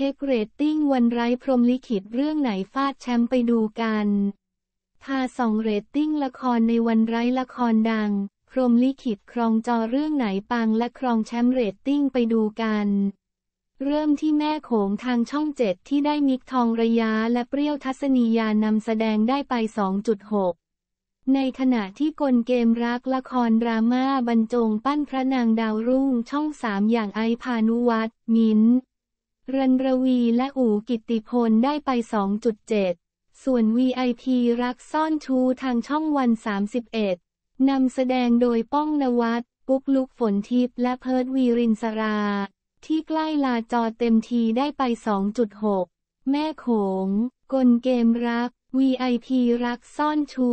เช็คเรตติ้งวันไร้พรมลิขิตเรื่องไหนฟาดแชมป์ไปดูกัน พาส่องเรตติ้ง ละครในวันไร้ละครดัง พรมลิขิตครองจอเรื่องไหนปังและครองแชมป์เรตติ้งไปดูกัน เริ่มที่แม่โขงทางช่องเจ็ดที่ได้มิกทองระยะ และเปรี้ยวทัศนียานำแสดงได้ไป 2.6 ในขณะที่กลเกมรักละครดราม่าบรรจงปั้นพระนางดาวรุ่งช่องสามอย่างไอพานุวัตรมินรันรวีและอู่กิติพลได้ไป 2.7 ส่วน VIP รักซ่อนชูทางช่องวัน 31 นำแสดงโดยป้องนวัด ปุ๊กลุกฝนทิพย์และเพิร์ดวีรินสรา ที่ใกล้ลาจอเต็มทีได้ไป 2.6 แม่โขง กลเกมรัก VIP รักซ่อนชู